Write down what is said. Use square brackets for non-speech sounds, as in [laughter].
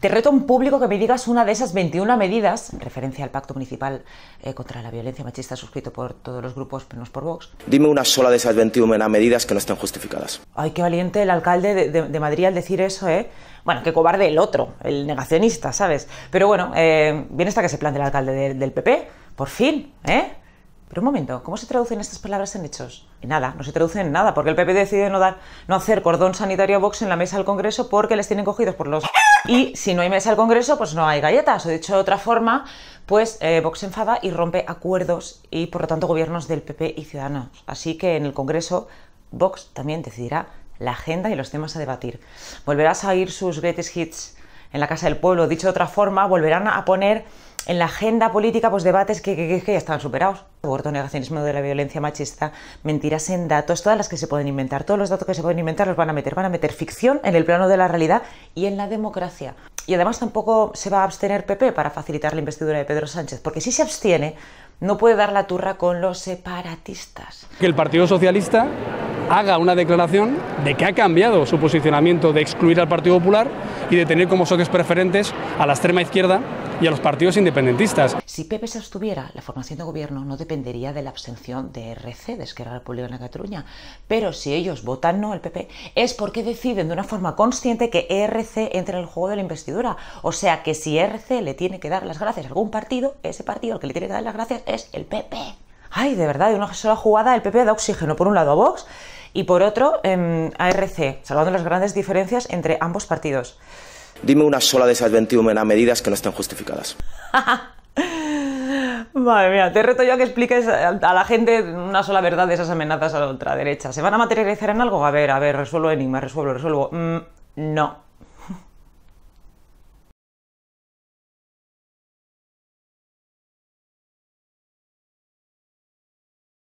Te reto un público que me digas una de esas 21 medidas, en referencia al Pacto Municipal eh, contra la Violencia Machista suscrito por todos los grupos, menos por Vox. Dime una sola de esas 21 medidas que no estén justificadas. Ay, qué valiente el alcalde de, Madrid al decir eso, ¿eh? Bueno, qué cobarde el otro, el negacionista, ¿sabes? Pero bueno, eh, bien está que se plantea el alcalde del PP, por fin, ¿eh? Pero un momento, ¿cómo se traducen estas palabras en hechos? En nada, no se traducen en nada, porque el PP decide no, dar, no hacer cordón sanitario a Vox en la mesa del Congreso porque les tienen cogidos por los y si no hay mesa al Congreso, pues no hay galletas. O dicho de otra forma, pues eh, Vox se enfada y rompe acuerdos y por lo tanto gobiernos del PP y Ciudadanos. Así que en el Congreso Vox también decidirá la agenda y los temas a debatir. Volverás a oír sus greatest hits en la Casa del Pueblo. Dicho de otra forma, volverán a poner en la agenda política pues debates que, ya estaban superados. Aborto, negacionismo de la violencia machista, mentiras en datos, todas las que se pueden inventar, todos los datos que se pueden inventar los van a meter, van a meter ficción en el plano de la realidad y en la democracia. Y además tampoco se va a abstener PP para facilitar la investidura de Pedro Sánchez, porque si se abstiene no puede dar la turra con los separatistas. Que el Partido Socialista haga una declaración de que ha cambiado su posicionamiento de excluir al Partido Popular y de tener como socios preferentes a la extrema izquierda y a los partidos independentistas. Si PP se abstuviera, la formación de gobierno no dependería de la abstención de RC, de Esquerra Republicana de Cataluña. Pero si ellos votan no al PP, es porque deciden de una forma consciente que RC entre en el juego de la investidura. O sea que si RC le tiene que dar las gracias a algún partido, ese partido al que le tiene que dar las gracias es el PP. Ay, de verdad, de una sola jugada el PP da oxígeno por un lado a Vox y por otro em, ARC, salvando las grandes diferencias entre ambos partidos. Dime una sola de esas 21 medidas que no están justificadas. [laughs] Madre mía, te reto yo a que expliques a la gente una sola verdad de esas amenazas a la ultraderecha. ¿Se van a materializar en algo? A ver, a ver, resuelvo enigma, resuelvo, resuelvo. Mm, no.